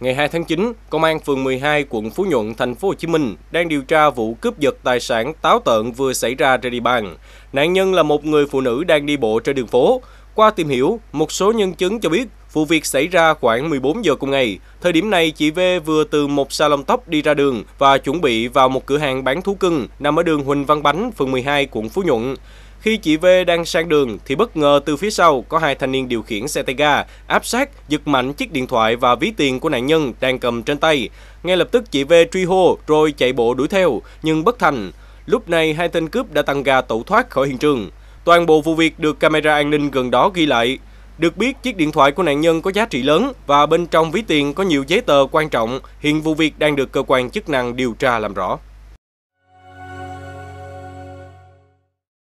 Ngày 2 tháng 9, Công an phường 12, quận Phú Nhuận, thành phố Hồ Chí Minh đang điều tra vụ cướp giật tài sản táo tợn vừa xảy ra trên địa bàn. Nạn nhân là một người phụ nữ đang đi bộ trên đường phố. Qua tìm hiểu, một số nhân chứng cho biết vụ việc xảy ra khoảng 14 giờ cùng ngày. Thời điểm này, chị V vừa từ một salon tóc đi ra đường và chuẩn bị vào một cửa hàng bán thú cưng nằm ở đường Huỳnh Văn Bánh, phường 12, quận Phú Nhuận. Khi chị V đang sang đường thì bất ngờ từ phía sau có hai thanh niên điều khiển xe tay ga áp sát, giật mạnh chiếc điện thoại và ví tiền của nạn nhân đang cầm trên tay. Ngay lập tức chị V truy hô rồi chạy bộ đuổi theo nhưng bất thành. Lúc này hai tên cướp đã tăng ga tẩu thoát khỏi hiện trường. Toàn bộ vụ việc được camera an ninh gần đó ghi lại. Được biết, chiếc điện thoại của nạn nhân có giá trị lớn và bên trong ví tiền có nhiều giấy tờ quan trọng. Hiện vụ việc đang được cơ quan chức năng điều tra làm rõ.